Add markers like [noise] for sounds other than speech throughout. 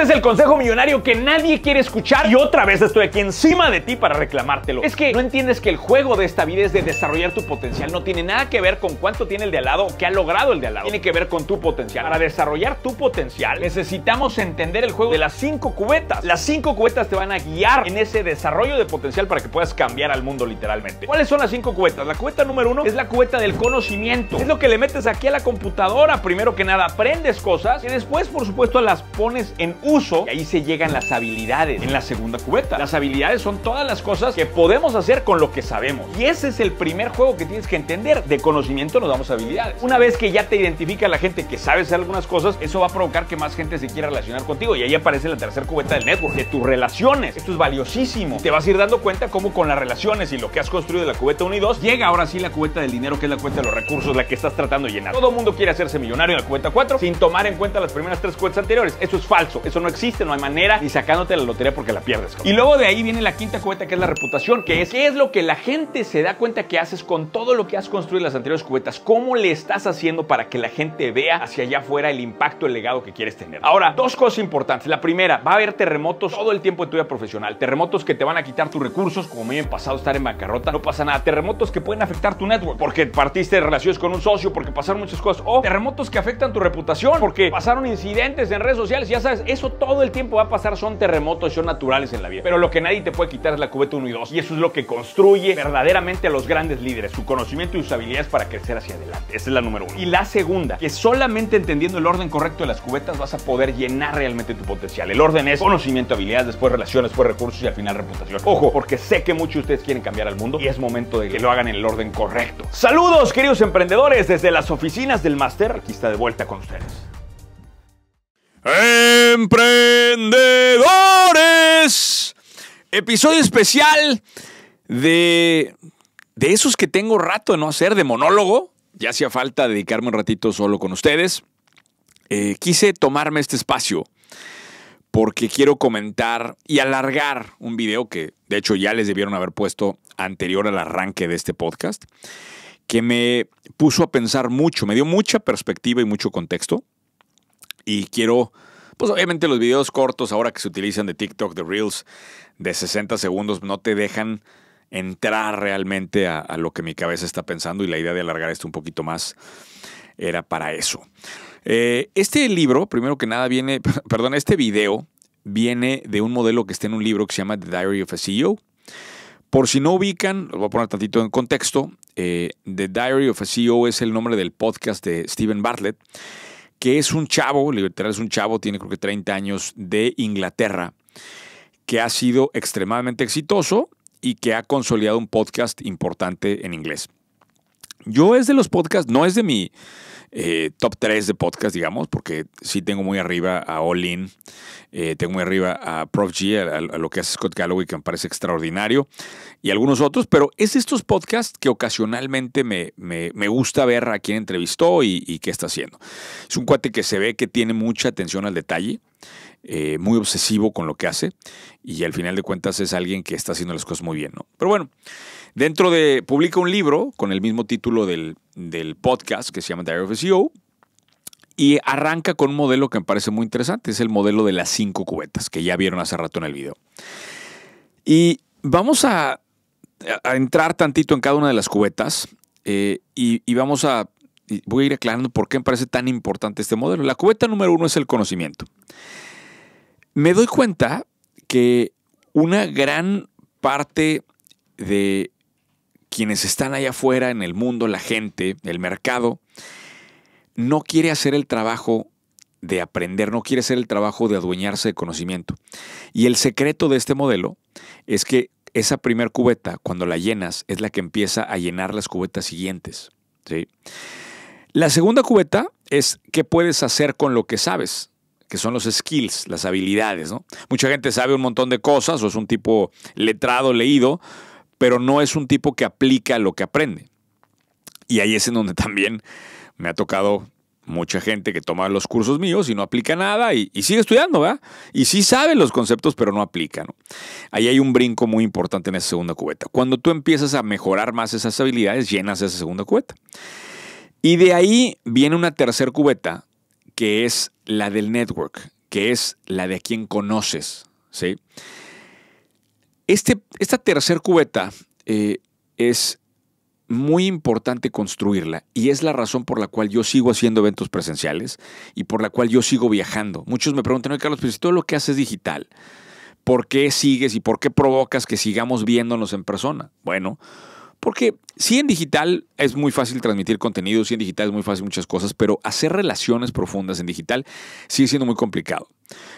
Este es el consejo millonario que nadie quiere escuchar y otra vez estoy aquí encima de ti para reclamártelo. Es que no entiendes que el juego de esta vida es de desarrollar tu potencial. No tiene nada que ver con cuánto tiene el de al lado o qué ha logrado el de al lado. Tiene que ver con tu potencial. Para desarrollar tu potencial necesitamos entender el juego de las cinco cubetas. Las cinco cubetas te van a guiar en ese desarrollo de potencial para que puedas cambiar al mundo literalmente. ¿Cuáles son las cinco cubetas? La cubeta número uno es la cubeta del conocimiento. Es lo que le metes aquí a la computadora. Primero que nada aprendes cosas y después por supuesto las pones en un y ahí se llegan las habilidades en la segunda cubeta. Las habilidades son todas las cosas que podemos hacer con lo que sabemos. Y ese es el primer juego que tienes que entender. De conocimiento nos damos habilidades. Una vez que ya te identifica la gente que sabe hacer algunas cosas, eso va a provocar que más gente se quiera relacionar contigo. Y ahí aparece la tercera cubeta del network, de tus relaciones. Esto es valiosísimo. Te vas a ir dando cuenta cómo con las relaciones y lo que has construido de la cubeta 1 y 2, llega ahora sí la cubeta del dinero, que es la cuenta de los recursos, la que estás tratando de llenar. Todo mundo quiere hacerse millonario en la cubeta 4 sin tomar en cuenta las primeras tres cubetas anteriores. Eso es falso. Eso no existe, no hay manera y sacándote la lotería porque la pierdes. Y luego de ahí viene la quinta cubeta que es la reputación, que es qué es lo que la gente se da cuenta que haces con todo lo que has construido en las anteriores cubetas. ¿Cómo le estás haciendo para que la gente vea hacia allá afuera el impacto, el legado que quieres tener? Ahora, dos cosas importantes. La primera, va a haber terremotos todo el tiempo de tu vida profesional. Terremotos que te van a quitar tus recursos, como me han pasado estar en bancarrota, no pasa nada. Terremotos que pueden afectar tu network, porque partiste de relaciones con un socio, porque pasaron muchas cosas. O terremotos que afectan tu reputación, porque pasaron incidentes en redes sociales. Ya sabes, es eso todo el tiempo va a pasar, son terremotos, son naturales en la vida. Pero lo que nadie te puede quitar es la cubeta 1 y 2. Y eso es lo que construye verdaderamente a los grandes líderes, su conocimiento y sus habilidades para crecer hacia adelante. Esa es la número uno. Y la segunda, que solamente entendiendo el orden correcto de las cubetas vas a poder llenar realmente tu potencial. El orden es conocimiento, habilidades, después relaciones, después recursos y al final reputación. Ojo, porque sé que muchos de ustedes quieren cambiar al mundo y es momento de que lo hagan en el orden correcto. Saludos, queridos emprendedores, desde las oficinas del Master. Aquí está de vuelta con ustedes. Emprendedores. Episodio especial de de esos que tengo rato de no hacer de monólogo. Ya hacía falta dedicarme un ratito solo con ustedes. Eh, quise tomarme este espacio porque quiero comentar y alargar un video que de hecho ya les debieron haber puesto anterior al arranque de este podcast, que me puso a pensar mucho, me dio mucha perspectiva y mucho contexto y quiero, pues obviamente los videos cortos ahora que se utilizan de TikTok, de Reels, de 60 segundos, no te dejan entrar realmente a, lo que mi cabeza está pensando y la idea de alargar esto un poquito más era para eso. Eh, este libro, primero que nada, viene, [laughs] perdón, este video viene de un modelo que está en un libro que se llama The Diary of a CEO. Por si no ubican, lo voy a poner tantito en contexto, eh, The Diary of a CEO es el nombre del podcast de Steven Bartlett, que es un chavo, libertad es un chavo, tiene creo que 30 años, de Inglaterra, que ha sido extremadamente exitoso y que ha consolidado un podcast importante en inglés. Yo es de los podcasts, no es de mi eh, top 3 de podcast, digamos, porque sí tengo muy arriba a Olin, eh, tengo muy arriba a Prof G, a, lo que hace Scott Galloway, que me parece extraordinario, y algunos otros, pero es estos podcasts que ocasionalmente me, gusta ver a quién entrevistó y, qué está haciendo. Es un cuate que se ve que tiene mucha atención al detalle. Eh, muy obsesivo con lo que hace y al final de cuentas es alguien que está haciendo las cosas muy bien, ¿no? Pero bueno, Dentro de, publica un libro con el mismo título del, podcast que se llama Diary of CEO y arranca con un modelo que me parece muy interesante, es el modelo de las cinco cubetas que ya vieron hace rato en el video. Y vamos a, entrar tantito en cada una de las cubetas eh, y vamos a voy a ir aclarando por qué me parece tan importante este modelo. La cubeta número uno es el conocimiento. Me doy cuenta que una gran parte de quienes están allá afuera en el mundo, la gente, el mercado, no quiere hacer el trabajo de aprender, no quiere hacer el trabajo de adueñarse de conocimiento. Y el secreto de este modelo es que esa primer cubeta, cuando la llenas, es la que empieza a llenar las cubetas siguientes. La segunda cubeta es qué puedes hacer con lo que sabes, que son los skills, las habilidades. Mucha gente sabe un montón de cosas o es un tipo letrado, leído, pero no es un tipo que aplica lo que aprende. Y ahí es en donde [laughs] también me ha tocado mucha gente que toma los cursos míos y no aplica nada y, sigue estudiando, ¿verdad? Y sí sabe los conceptos, pero no aplica, Ahí hay un brinco muy importante en esa segunda cubeta. Cuando tú empiezas a mejorar más esas habilidades, llenas esa segunda cubeta. Y de ahí viene una tercera cubeta, que es la del network, que es la de quien conoces, ¿sí? sí este, esta tercer cubeta eh, es muy importante construirla y es la razón por la cual yo sigo haciendo eventos presenciales y por la cual yo sigo viajando. Muchos me preguntan, Carlos, pero pues, si todo lo que haces es digital, ¿por qué sigues y por qué provocas que sigamos viéndonos en persona? Bueno, porque si en digital es muy fácil transmitir contenido, sí en digital es muy fácil muchas cosas, pero hacer relaciones profundas en digital sigue siendo muy complicado.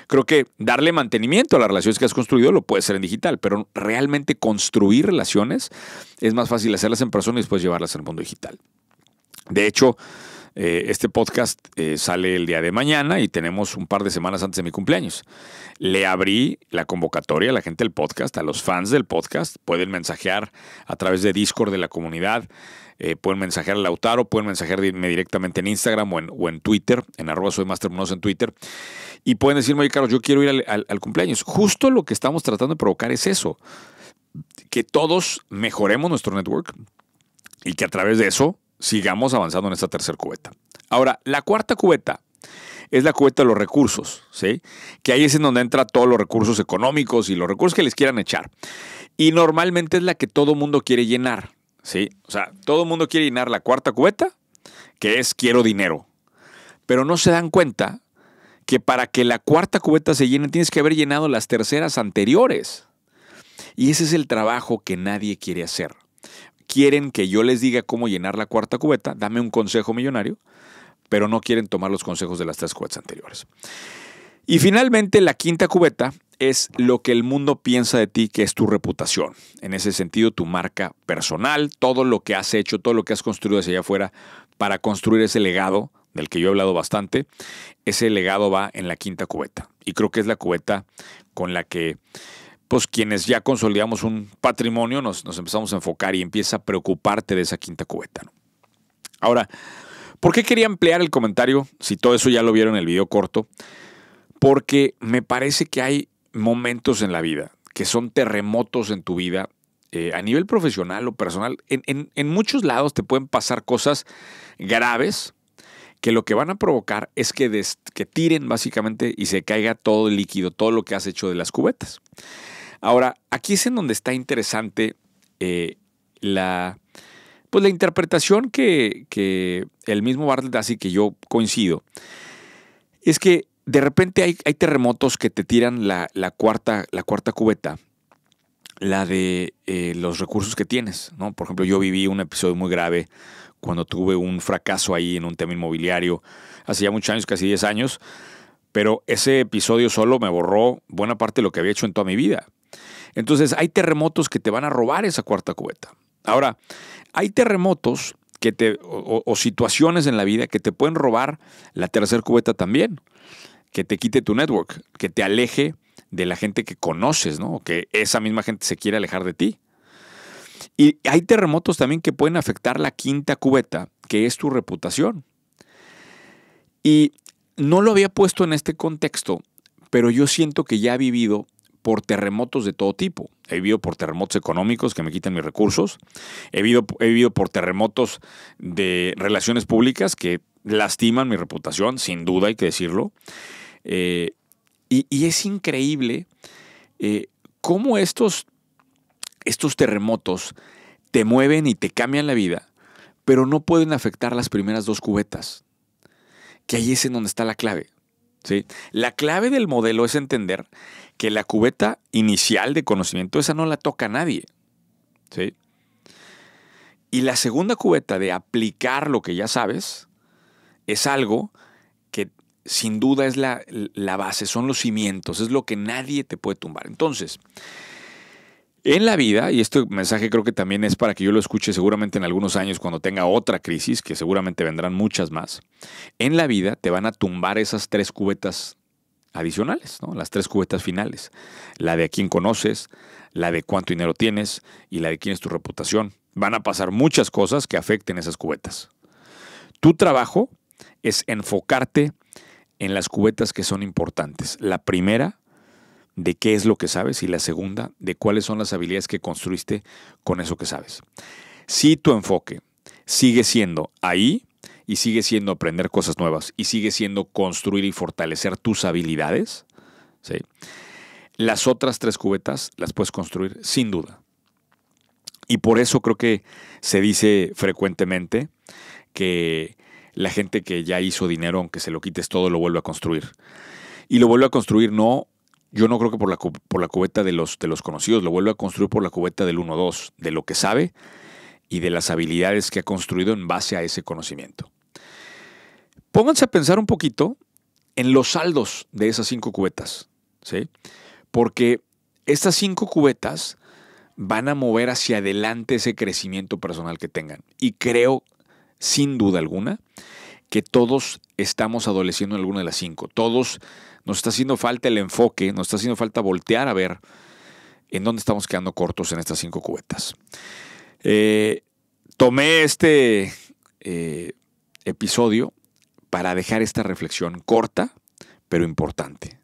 Creo que darle mantenimiento a las relaciones que has construido lo puede ser en digital, pero realmente construir relaciones es más fácil hacerlas en persona y después llevarlas al mundo digital. De hecho, eh, este podcast eh, sale el día de mañana y tenemos un par de semanas antes de mi cumpleaños. Le abrí la convocatoria a la gente del podcast, a los fans del podcast. Pueden mensajear a través de Discord de la comunidad. Eh, pueden mensajear a Lautaro, pueden mensajearme directamente en Instagram o en, Twitter, en Twitter, en arroba soy en Twitter. Y pueden decirme, oye, Carlos, yo quiero ir al cumpleaños. Justo lo que estamos tratando de provocar es eso. Que todos mejoremos nuestro network y que a través de eso sigamos avanzando en esta tercera cubeta. Ahora, la cuarta cubeta es la cubeta de los recursos, ¿sí? Que ahí es en donde entran todos los recursos económicos y los recursos que les quieran echar. Y normalmente es la que todo mundo quiere llenar, ¿sí? O sea, todo mundo quiere llenar la cuarta cubeta, que es quiero dinero. Pero no se dan cuenta que para que la cuarta cubeta se llene tienes que haber llenado las terceras anteriores. Y ese es el trabajo que nadie quiere hacer quieren que yo les diga cómo llenar la cuarta cubeta, dame un consejo millonario, pero no quieren tomar los consejos de las tres cubetas anteriores. Y finalmente, la quinta cubeta es lo que el mundo piensa de ti, que es tu reputación. En ese sentido, tu marca personal, todo lo que has hecho, todo lo que has construido hacia allá afuera para construir ese legado del que yo he hablado bastante, ese legado va en la quinta cubeta. Y creo que es la cubeta con la que pues quienes ya consolidamos un patrimonio nos, empezamos a enfocar y empieza a preocuparte de esa quinta cubeta. Ahora, ¿por qué quería ampliar el comentario? Si todo eso ya lo vieron en el video corto, porque me parece que hay momentos en la vida que son terremotos en tu vida, eh, a nivel profesional o personal. En, muchos lados te pueden pasar cosas graves, que lo que van a provocar es que, que tiren básicamente y se caiga todo el líquido, todo lo que has hecho de las cubetas. Ahora, aquí es en donde está interesante eh, la, pues la interpretación que, el mismo Bartlett hace que yo coincido. Es que de repente hay, terremotos que te tiran la, cuarta, la cuarta cubeta, la de eh, los recursos que tienes. Por ejemplo, yo viví un episodio muy grave cuando tuve un fracaso ahí en un tema inmobiliario, hace ya muchos años, casi 10 años pero ese episodio solo me borró buena parte de lo que había hecho en toda mi vida. Entonces hay terremotos que te van a robar esa cuarta cubeta. Ahora, hay terremotos que te, o, situaciones en la vida que te pueden robar la tercera cubeta también, que te quite tu network, que te aleje de la gente que conoces, ¿no? que esa misma gente se quiere alejar de ti. Y hay terremotos también que pueden afectar la quinta cubeta, que es tu reputación. Y no lo había puesto en este contexto, pero yo siento que ya he vivido por terremotos de todo tipo. He vivido por terremotos económicos que me quitan mis recursos. He vivido, vivido por terremotos de relaciones públicas que lastiman mi reputación, sin duda hay que decirlo. Eh, y, es increíble eh, cómo estos, estos terremotos te mueven y te cambian la vida, pero no pueden afectar las primeras dos cubetas que ahí es en donde está la clave. ¿sí? La clave del modelo es entender que la cubeta inicial de conocimiento, esa no la toca a nadie. ¿sí? Y la segunda cubeta de aplicar lo que ya sabes es algo que sin duda es la, la base, son los cimientos, es lo que nadie te puede tumbar. Entonces, en la vida, y este mensaje creo que también es para que yo lo escuche seguramente en algunos años cuando tenga otra crisis, que seguramente vendrán muchas más, en la vida te van a tumbar esas tres cubetas adicionales, ¿no? las tres cubetas finales. La de a quién conoces, la de cuánto dinero tienes y la de quién es tu reputación. Van a pasar muchas cosas que afecten esas cubetas. Tu trabajo es enfocarte en las cubetas que son importantes. La primera de qué es lo que sabes y la segunda, de cuáles son las habilidades que construiste con eso que sabes. Si tu enfoque sigue siendo ahí y sigue siendo aprender cosas nuevas y sigue siendo construir y fortalecer tus habilidades, ¿sí? las otras tres cubetas las puedes construir sin duda. Y por eso creo que se dice frecuentemente que la gente que ya hizo dinero, aunque se lo quites todo, lo vuelve a construir. Y lo vuelve a construir no yo no creo que por la, cubeta de los, de los conocidos, lo vuelva a construir por la cubeta del 1-2, de lo que sabe y de las habilidades que ha construido en base a ese conocimiento. Pónganse a pensar un poquito en los saldos de esas cinco cubetas, ¿sí? Porque estas cinco cubetas van a mover hacia adelante ese crecimiento personal que tengan. Y creo, sin duda alguna, que todos estamos adoleciendo en alguna de las cinco. Todos nos está haciendo falta el enfoque, nos está haciendo falta voltear a ver en dónde estamos quedando cortos en estas cinco cubetas. Eh, tomé este eh, episodio para dejar esta reflexión corta, pero importante.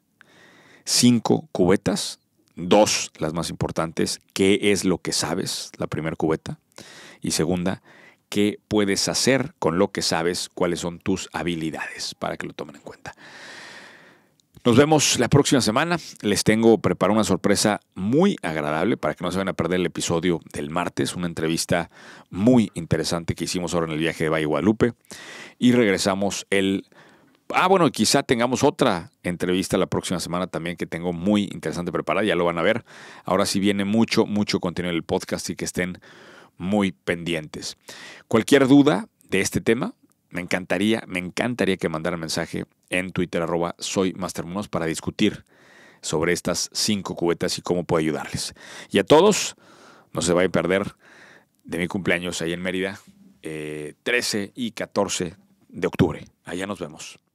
Cinco cubetas, dos las más importantes. ¿Qué es lo que sabes? La primera cubeta. Y segunda, qué puedes hacer con lo que sabes, cuáles son tus habilidades, para que lo tomen en cuenta. Nos vemos la próxima semana. Les tengo preparada una sorpresa muy agradable para que no se vayan a perder el episodio del martes, una entrevista muy interesante que hicimos ahora en el viaje de Valle Guadalupe. Y regresamos el... Ah, bueno, quizá tengamos otra entrevista la próxima semana también que tengo muy interesante preparada, ya lo van a ver. Ahora sí viene mucho, mucho contenido en el podcast y que estén muy pendientes. Cualquier duda de este tema, me encantaría, me encantaría que un mensaje en Twitter arroba soy para discutir sobre estas cinco cubetas y cómo puedo ayudarles. Y a todos, no se vayan a perder de mi cumpleaños ahí en Mérida, 13 eh, y 14 de octubre. Allá nos vemos.